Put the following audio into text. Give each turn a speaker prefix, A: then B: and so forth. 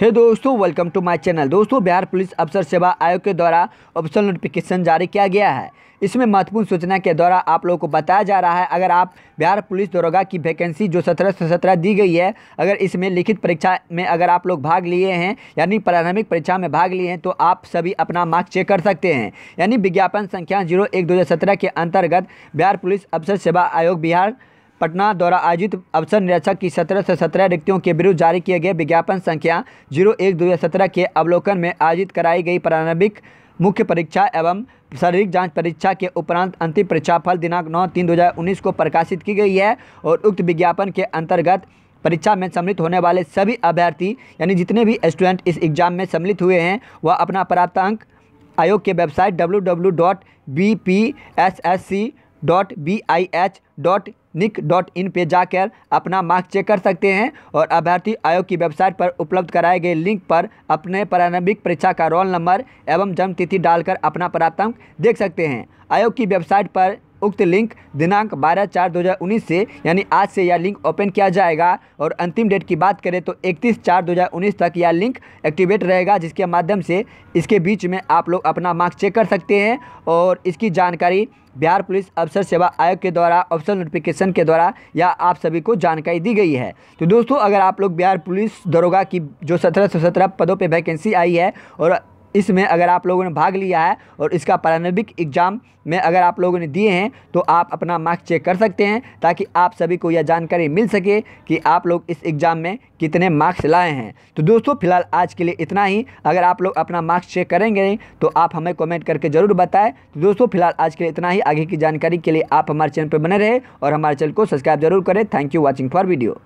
A: हे दोस्तों welcome to my channel दोस्तों Bihar police अफसर सेवा आयोग के द्वारा ऑप्शन नोटिफिकेशन जारी किया गया है इसमें महत्वपूर्ण सूचना के द्वारा आप लोगों को बताया जा रहा है अगर आप बिहार पुलिस दरोगा की वैकेंसी जो सत्रह सौ सत्रह दी गई है अगर इसमें लिखित परीक्षा में अगर आप लोग भाग लिए हैं यानी प्रारंभिक परीक्षा में भाग लिए हैं तो आप सभी अपना मार्क्स चेक कर सकते हैं यानी विज्ञापन संख्या जीरो एक दो के अंतर्गत बिहार पुलिस अफसर सेवा आयोग बिहार पटना द्वारा आयोजित अवसर निरीक्षक की सत्रह से सत्रह रिक्तियों के विरुद्ध जारी किए गए विज्ञापन संख्या जीरो एक दो हज़ार सत्रह के अवलोकन में आयोजित कराई गई प्रारंभिक मुख्य परीक्षा एवं शारीरिक जांच परीक्षा के उपरांत अंतिम परीक्षा फल दिनांक नौ तीन दो हज़ार उन्नीस को प्रकाशित की गई है और उक्त विज्ञापन के अंतर्गत परीक्षा में सम्मिलित होने वाले सभी अभ्यर्थी यानी जितने भी स्टूडेंट इस एग्ज़ाम में सम्मिलित हुए हैं वह अपना प्राप्त अंक आयोग के website W W dot B P S S C dot B I H dot nic dot in पर जाकर अपना मार्क्स चेक कर सकते हैं और अभ्यर्थी आयोग की वेबसाइट पर उपलब्ध कराए गए लिंक पर अपने प्रारंभिक परीक्षा का रोल नंबर एवं जन्म तिथि डालकर अपना प्राप्तांक देख सकते हैं आयोग की वेबसाइट पर उक्त लिंक दिनांक 12 चार 2019 से यानी आज से यह लिंक ओपन किया जाएगा और अंतिम डेट की बात करें तो 31 चार 2019 तक यह लिंक एक्टिवेट रहेगा जिसके माध्यम से इसके बीच में आप लोग अपना मार्क्स चेक कर सकते हैं और इसकी जानकारी बिहार पुलिस अफसर सेवा आयोग के द्वारा ऑफिसल नोटिफिकेशन के द्वारा या आप सभी को जानकारी दी गई है तो दोस्तों अगर आप लोग बिहार पुलिस दरोगा की जो सत्रह सौ सत्रह पदों पर वैकेंसी आई है और इसमें अगर आप लोगों ने भाग लिया है और इसका प्रारंभिक एग्ज़ाम में अगर आप लोगों ने दिए हैं तो आप अपना मार्क्स चेक कर सकते हैं ताकि आप सभी को यह जानकारी मिल सके कि आप लोग इस एग्ज़ाम में कितने मार्क्स लाए हैं तो दोस्तों फिलहाल आज के लिए इतना ही अगर आप लोग अपना मार्क्स चेक करेंगे तो आप हमें कमेंट करके ज़रूर बताएं तो दोस्तों फिलहाल आज के लिए इतना ही आगे की जानकारी के लिए आप हमारे चैनल पर बने रहे और हमारे चैनल को सब्सक्राइब जरूर करें thank you watching for video